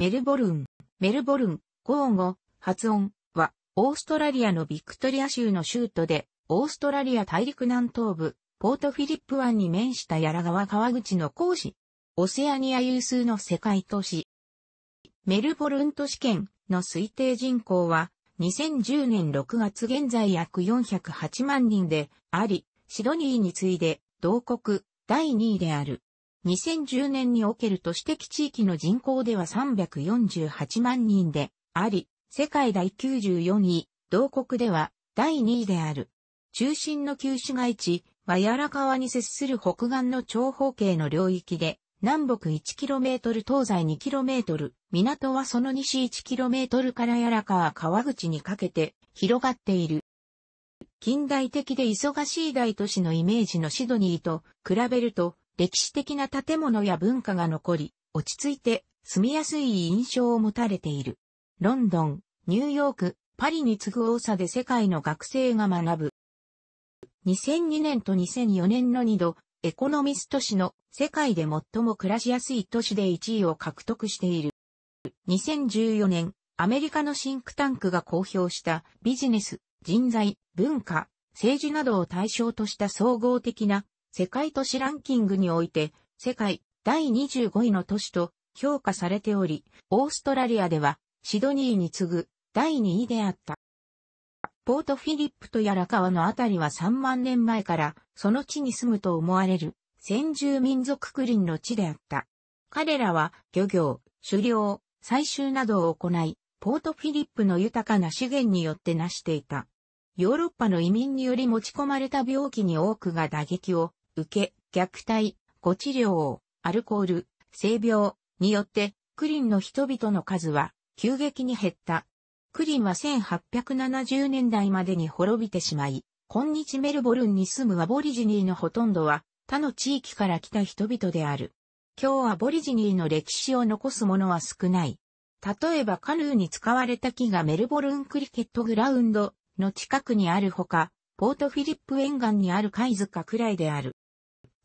メルボルン、メルボルン、ゴー語、発音は、オーストラリアのビクトリア州の州都で、オーストラリア大陸南東部、ポートフィリップ湾に面したヤラ川川口の講師オセアニア有数の世界都市。メルボルン都市圏の推定人口は、2010年6月現在約408万人であり、シドニーに次いで、同国、第2位である。2010年における都市的地域の人口では348万人であり、世界第94位、同国では第2位である。中心の旧市街地はやら川に接する北岸の長方形の領域で、南北 1km 東西 2km、港はその西 1km からやら川川口にかけて広がっている。近代的で忙しい大都市のイメージのシドニーと比べると歴史的な建物や文化が残り、落ち着いて住みやすい印象を持たれている。ロンドン、ニューヨーク、パリに次ぐ多さで世界の学生が学ぶ。2002年と2004年の2度、エコノミスト誌の世界で最も暮らしやすい都市で1位を獲得している。2014年、アメリカのシンクタンクが公表したビジネス、人材、文化、政治などを対象とした総合的な世界都市ランキングにおいて、世界第25位の都市と評価されており、オーストラリアではシドニーに次ぐ第2位であった。ポートフィリップとやら川のあたりは3万年前からその地に住むと思われる先住民族クリンの地であった。彼らは漁業、狩猟、採集などを行い、ポートフィリップの豊かな資源によって成していた。ヨーロッパの移民により持ち込まれた病気に多くが打撃を受け、虐待、ご治療、アルコール、性病によって、クリンの人々の数は急激に減った。クリンは1870年代までに滅びてしまい、今日メルボルンに住むアボリジニーのほとんどは他の地域から来た人々である。今日アボリジニーの歴史を残すものは少ない。例えばカヌーに使われた木がメルボルンクリケットグラウンドの近くにあるほか、ポートフィリップ沿岸にある貝塚くらいである。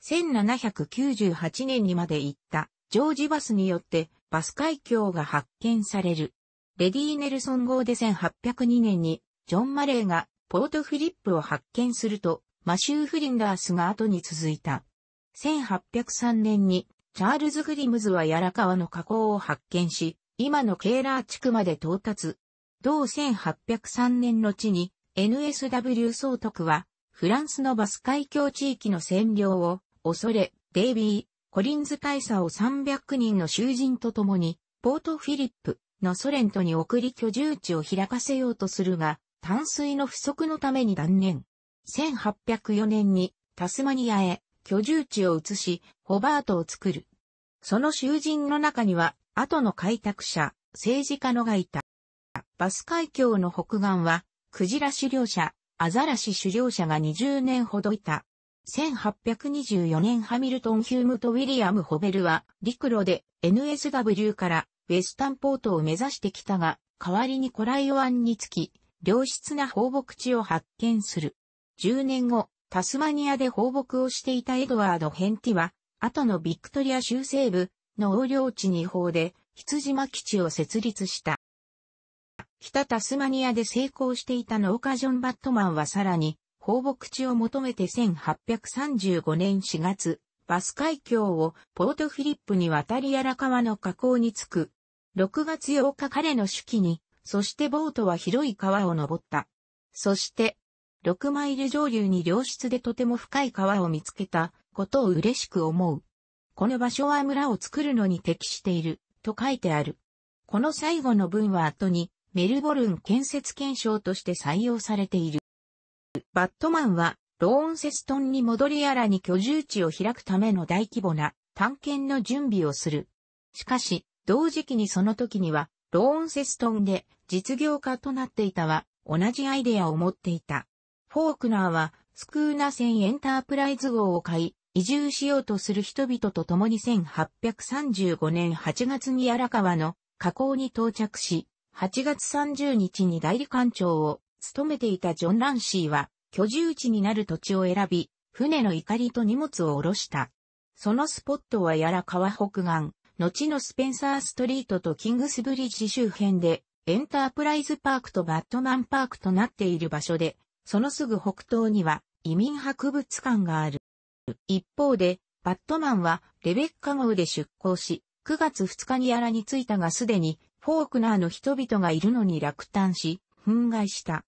1798年にまで行ったジョージバスによってバス海峡が発見される。レディー・ネルソン号で1802年にジョン・マレーがポートフリップを発見するとマシュー・フリンダースが後に続いた。1803年にチャールズ・グリムズは柔川の河口を発見し、今のケーラー地区まで到達。同1803年の地に NSW 総督はフランスのバス海峡地域の占領を恐れ、デイビー、コリンズ大佐を300人の囚人と共に、ポートフィリップのソ連とに送り居住地を開かせようとするが、淡水の不足のために断念。1804年にタスマニアへ居住地を移し、ホバートを作る。その囚人の中には、後の開拓者、政治家のがいた。バス海峡の北岸は、クジラ狩猟者、アザラシ狩猟者が20年ほどいた。1824年ハミルトン・ヒュームとウィリアム・ホベルは陸路で NSW からウェスタンポートを目指してきたが、代わりにコライオアンにつき、良質な放牧地を発見する。10年後、タスマニアで放牧をしていたエドワード・ヘンティは、後のビクトリア州西部の横領地に違法で羊間基地を設立した。北タスマニアで成功していた農家ジョン・バットマンはさらに放牧地を求めて1835年4月、バス海峡をポートフィリップに渡り荒川の河口に着く。6月8日彼の手記に、そしてボートは広い川を登った。そして、6マイル上流に良質でとても深い川を見つけたことを嬉しく思う。この場所は村を作るのに適している、と書いてある。この最後の文は後に、メルボルン建設検証として採用されている。バットマンは、ローンセストンに戻りやらに居住地を開くための大規模な探検の準備をする。しかし、同時期にその時には、ローンセストンで実業家となっていたは、同じアイデアを持っていた。フォークナーは、スクーナ船エンタープライズ号を買い、移住しようとする人々と共に1835年8月に荒川の河口に到着し、8月30日に代理官長を務めていたジョン・ランシーは、居住地になる土地を選び、船の怒りと荷物を下ろした。そのスポットはやら川北岸、後のスペンサーストリートとキングスブリッジ周辺で、エンタープライズパークとバットマンパークとなっている場所で、そのすぐ北東には移民博物館がある。一方で、バットマンはレベッカ号で出港し、9月2日にやらに着いたがすでにフォークナーの人々がいるのに落胆し、憤慨した。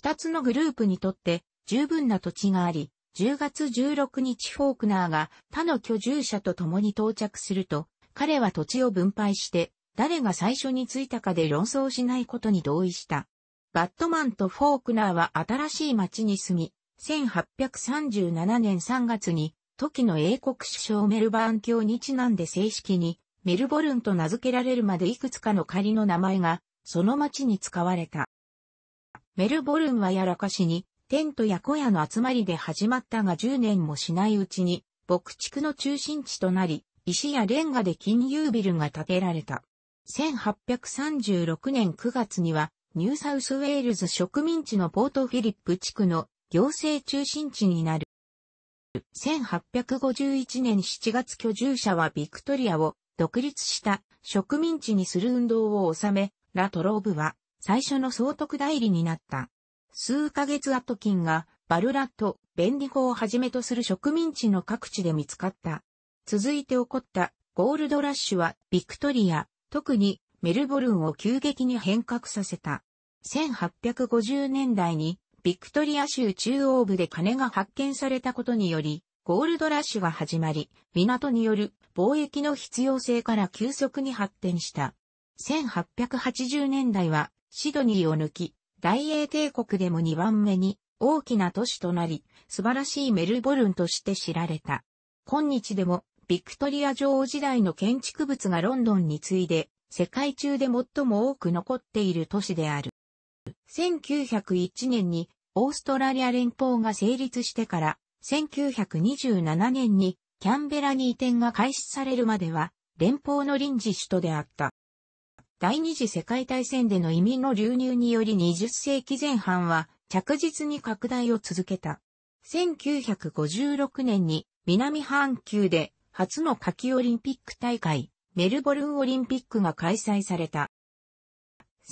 二つのグループにとって十分な土地があり、10月16日フォークナーが他の居住者と共に到着すると、彼は土地を分配して、誰が最初に着いたかで論争しないことに同意した。バットマンとフォークナーは新しい町に住み、1837年3月に、時の英国首相メルバーン卿にちなんで正式に、メルボルンと名付けられるまでいくつかの仮の名前が、その町に使われた。メルボルンはやらかしに、テントや小屋の集まりで始まったが10年もしないうちに、牧畜の中心地となり、石やレンガで金融ビルが建てられた。1836年9月には、ニューサウスウェールズ植民地のポートフィリップ地区の行政中心地になる。1851年7月居住者はビクトリアを独立した植民地にする運動を収め、ラトローブは最初の総督代理になった。数ヶ月後金が、バルラット、ベンディホをはじめとする植民地の各地で見つかった。続いて起こったゴールドラッシュはビクトリア、特にメルボルンを急激に変革させた。1850年代にビクトリア州中央部で金が発見されたことにより、ゴールドラッシュが始まり、港による貿易の必要性から急速に発展した。1880年代はシドニーを抜き、大英帝国でも2番目に大きな都市となり、素晴らしいメルボルンとして知られた。今日でも、ビクトリア女王時代の建築物がロンドンに次いで、世界中で最も多く残っている都市である。1901年にオーストラリア連邦が成立してから、1927年にキャンベラに移転が開始されるまでは、連邦の臨時首都であった。第二次世界大戦での移民の流入により20世紀前半は着実に拡大を続けた。1956年に南半球で初の夏季オリンピック大会、メルボルンオリンピックが開催された。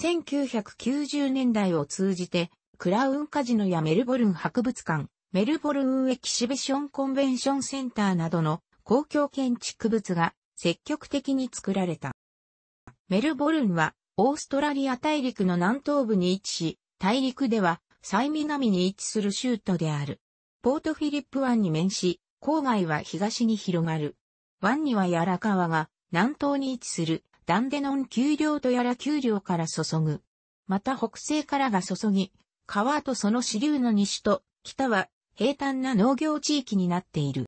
1990年代を通じて、クラウンカジノやメルボルン博物館、メルボルンエキシビションコンベンションセンターなどの公共建築物が積極的に作られた。メルボルンは、オーストラリア大陸の南東部に位置し、大陸では最南に位置する州都である。ポートフィリップ湾に面し、郊外は東に広がる。湾にはヤラ川が南東に位置するダンデノン丘陵とヤラ丘陵から注ぐ。また北西からが注ぎ、川とその支流の西と北は平坦な農業地域になっている。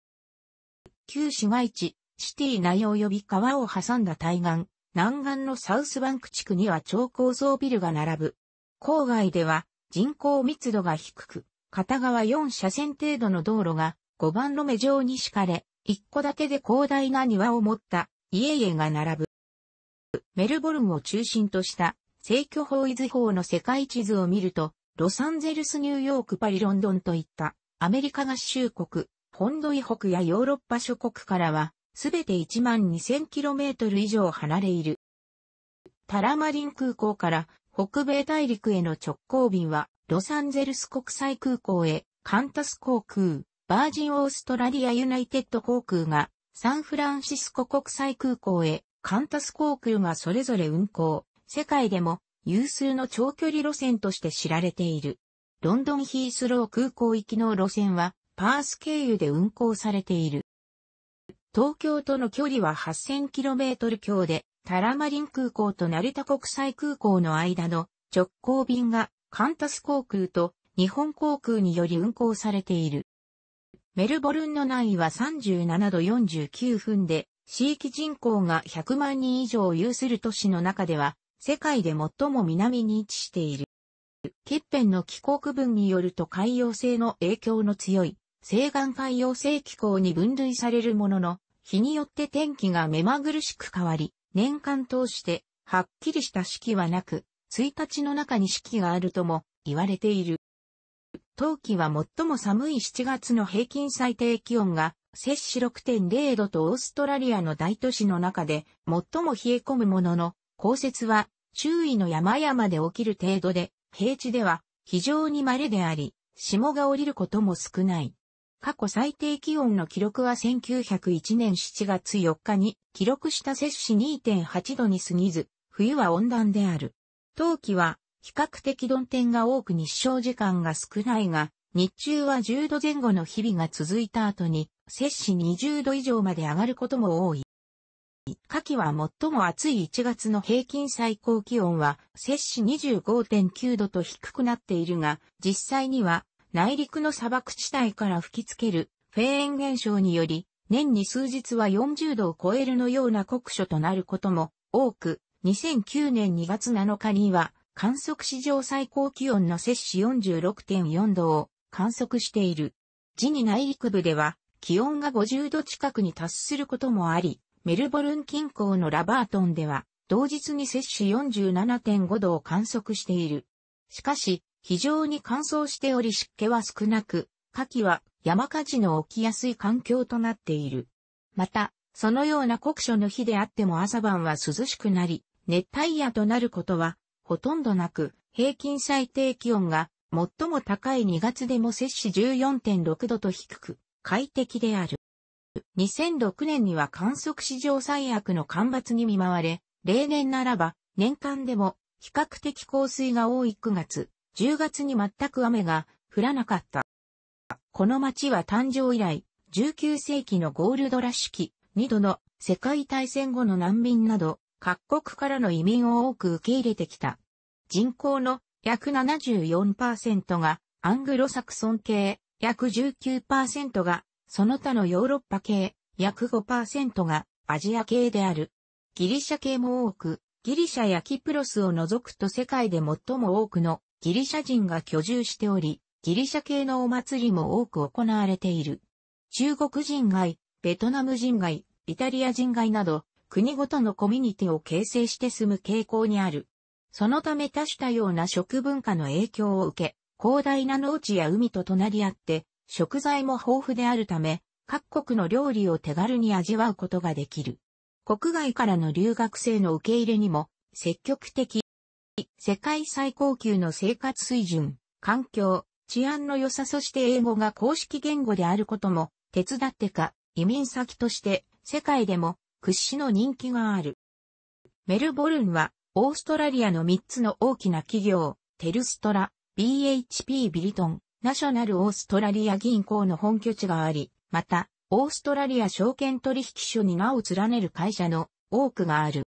旧市街地、シティ内及び川を挟んだ対岸、南岸のサウスバンク地区には超高層ビルが並ぶ。郊外では人口密度が低く、片側4車線程度の道路が5番路目上に敷かれ、1戸建てで広大な庭を持った家々が並ぶ。メルボルンを中心とした正距方位図法の世界地図を見ると、ロサンゼルス、ニューヨーク、パリ、ロンドンといったアメリカ合衆国、本土以北やヨーロッパ諸国からはすべて 12,000km 万以上離れいる。タラマリン空港から北米大陸への直行便は、ロサンゼルス国際空港へ、カンタス航空、バージンオーストラリアユナイテッド航空が、サンフランシスコ国際空港へ、カンタス航空がそれぞれ運航、世界でも有数の長距離路線として知られている。ロンドンヒースロー空港行きの路線は、パース経由で運航されている。東京との距離は 8000km 強で、タラマリン空港と成田国際空港の間の直行便がカンタス航空と日本航空により運航されている。メルボルンの南位は37度49分で、地域人口が100万人以上を有する都市の中では、世界で最も南に位置している。ペンの気候区分によると海洋性の影響の強い、西岸海洋性気候に分類されるものの、日によって天気が目まぐるしく変わり、年間通してはっきりした四季はなく、1日の中に四季があるとも言われている。冬季は最も寒い7月の平均最低気温が摂氏6.0度とオーストラリアの大都市の中で最も冷え込むものの、降雪は周囲の山々で起きる程度で、平地では非常に稀であり、霜が降りることも少ない。過去最低気温の記録は1901年7月4日に記録した摂氏2.8度に過ぎず、冬は温暖である。冬季は比較的曇天が多く日照時間が少ないが、日中は10度前後の日々が続いた後に、摂氏20度以上まで上がることも多い。夏季は最も暑い1月の平均最高気温は摂氏25.9度と低くなっているが、実際には内陸の砂漠地帯から吹きつけるフェーン現象により、年に数日は40度を超えるのような酷暑となることも多く、2009年2月7日には観測史上最高気温の摂氏46.4度を観測している。ジニ内陸部では気温が50度近くに達することもあり、メルボルン近郊のラバートンでは同日に摂氏47.5度を観測している。しかし、非常に乾燥しており湿気は少なく、火季は山火事の起きやすい環境となっている。また、そのような酷暑の日であっても朝晩は涼しくなり、熱帯夜となることはほとんどなく、平均最低気温が最も高い2月でも摂氏14.6度と低く、快適である。2006年には観測史上最悪の干ばつに見舞われ、例年ならば年間でも比較的降水が多い9月、10月に全く雨が降らなかった。この町は誕生以来、19世紀のゴールドラッシュ期、2度の世界大戦後の難民など、各国からの移民を多く受け入れてきた。人口の約74%がアングロサクソン系、約19%がその他のヨーロッパ系、約5%がアジア系である。ギリシャ系も多く、ギリシャやキプロスを除くと世界で最も多くのギリシャ人が居住しており、ギリシャ系のお祭りも多く行われている。中国人街、ベトナム人街、イタリア人街など、国ごとのコミュニティを形成して住む傾向にある。そのため多種多様な食文化の影響を受け、広大な農地や海と隣り合って、食材も豊富であるため、各国の料理を手軽に味わうことができる。国外からの留学生の受け入れにも積極的世界最高級の生活水準、環境、治安の良さそして英語が公式言語であることも、手伝ってか、移民先として、世界でも、屈指の人気がある。メルボルンは、オーストラリアの3つの大きな企業、テルストラ、BHP ビリトン、ナショナルオーストラリア銀行の本拠地があり、また、オーストラリア証券取引所に名を連ねる会社の多くがある。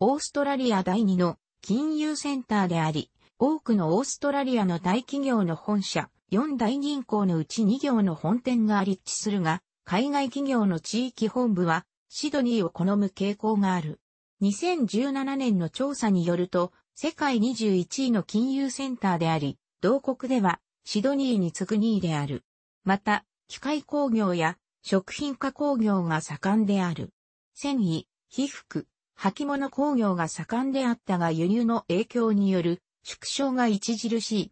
オーストラリア第2の金融センターであり、多くのオーストラリアの大企業の本社、4大銀行のうち2行の本店が立地するが、海外企業の地域本部は、シドニーを好む傾向がある。2017年の調査によると、世界21位の金融センターであり、同国ではシドニーに次ぐ2位である。また、機械工業や食品加工業が盛んである。繊維、被服、履物工業が盛んであったが輸入の影響による縮小が著しい。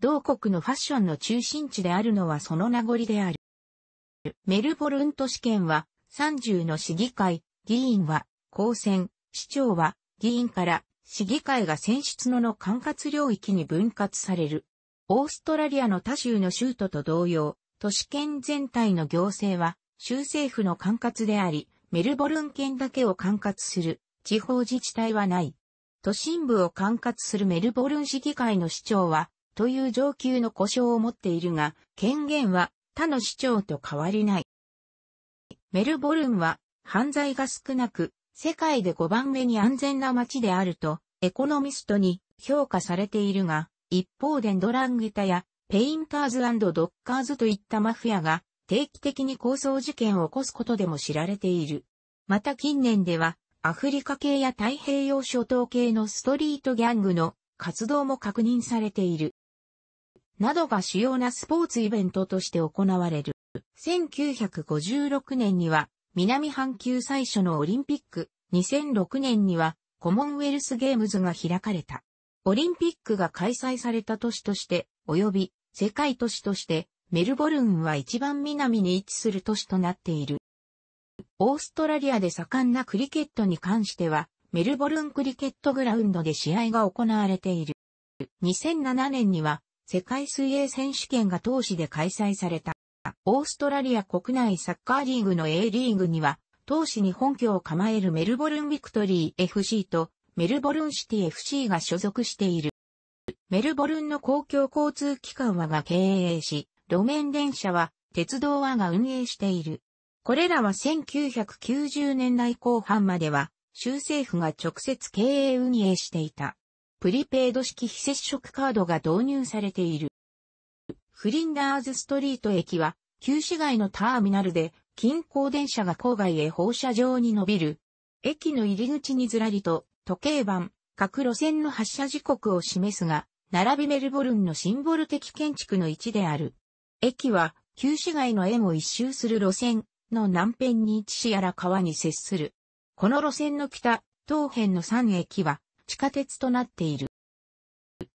同国のファッションの中心地であるのはその名残である。メルボルン都市圏は30の市議会、議員は公選、市長は議員から市議会が選出のの管轄領域に分割される。オーストラリアの他州の州都と同様、都市圏全体の行政は州政府の管轄であり、メルボルン県だけを管轄する地方自治体はない。都心部を管轄するメルボルン市議会の市長は、という上級の故障を持っているが、権限は他の市長と変わりない。メルボルンは犯罪が少なく、世界で5番目に安全な街であると、エコノミストに評価されているが、一方でドランゲタやペインターズドッカーズといったマフィアが定期的に抗争事件を起こすことでも知られている。また近年ではアフリカ系や太平洋諸島系のストリートギャングの活動も確認されている。などが主要なスポーツイベントとして行われる。1956年には南半球最初のオリンピック、2006年にはコモンウェルスゲームズが開かれた。オリンピックが開催された都市として、及び世界都市として、メルボルンは一番南に位置する都市となっている。オーストラリアで盛んなクリケットに関しては、メルボルンクリケットグラウンドで試合が行われている。2007年には、世界水泳選手権が当市で開催された。オーストラリア国内サッカーリーグの A リーグには、当市に本拠を構えるメルボルンビクトリー FC とメルボルンシティ FC が所属している。メルボルンの公共交通機関はが経営し、路面電車は鉄道はが運営している。これらは1990年代後半までは、州政府が直接経営運営していた。プリペイド式非接触カードが導入されている。フリンダーズストリート駅は、旧市街のターミナルで、近郊電車が郊外へ放射状に伸びる。駅の入り口にずらりと、時計盤、各路線の発車時刻を示すが、並びメルボルンのシンボル的建築の位置である。駅は、旧市街の円を一周する路線、の南辺に位置しやら川に接する。この路線の北、東辺の3駅は地下鉄となっている。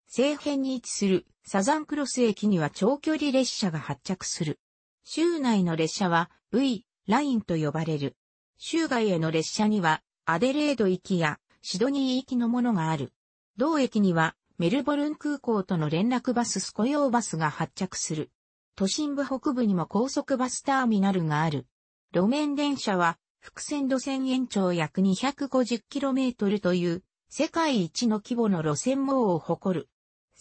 西辺に位置するサザンクロス駅には長距離列車が発着する。州内の列車は V ラインと呼ばれる。州外への列車にはアデレード行きやシドニー行きのものがある。同駅にはメルボルン空港との連絡バススコヨーバスが発着する。都心部北部にも高速バスターミナルがある。路面電車は、複線路線延長約 250km という、世界一の規模の路線網を誇る。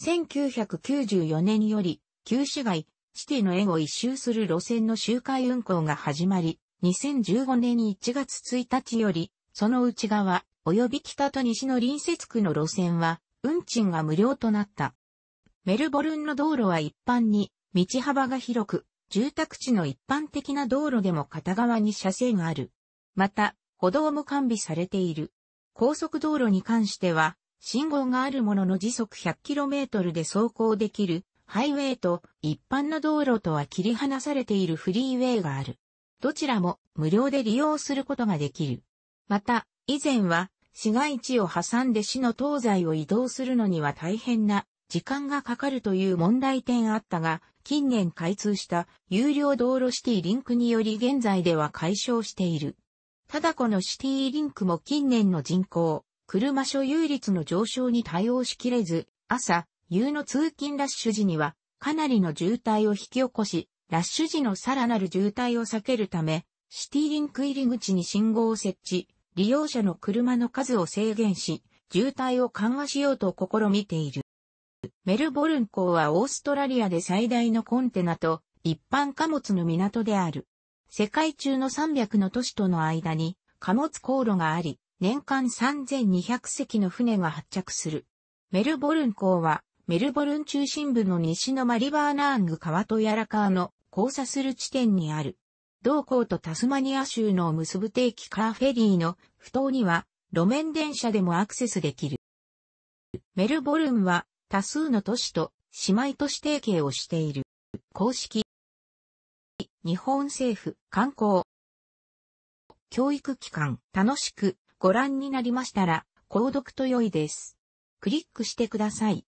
1994年より、旧市街、シティの円を一周する路線の周回運行が始まり、2015年1月1日より、その内側、及び北と西の隣接区の路線は、運賃が無料となった。メルボルンの道路は一般に、道幅が広く、住宅地の一般的な道路でも片側に車線がある。また、歩道も完備されている。高速道路に関しては、信号があるものの時速 100km で走行できるハイウェイと一般の道路とは切り離されているフリーウェイがある。どちらも無料で利用することができる。また、以前は市街地を挟んで市の東西を移動するのには大変な時間がかかるという問題点あったが、近年開通した有料道路シティリンクにより現在では解消している。ただこのシティリンクも近年の人口、車所有率の上昇に対応しきれず、朝、夕の通勤ラッシュ時にはかなりの渋滞を引き起こし、ラッシュ時のさらなる渋滞を避けるため、シティリンク入り口に信号を設置、利用者の車の数を制限し、渋滞を緩和しようと試みている。メルボルン港はオーストラリアで最大のコンテナと一般貨物の港である。世界中の300の都市との間に貨物航路があり、年間3200隻の船が発着する。メルボルン港はメルボルン中心部の西のマリバーナーング川とヤラ川の交差する地点にある。同港とタスマニア州の結ぶ定期カーフェリーの不当には路面電車でもアクセスできる。メルボルンは多数の都市と姉妹都市提携をしている。公式。日本政府、観光。教育機関、楽しくご覧になりましたら、購読と良いです。クリックしてください。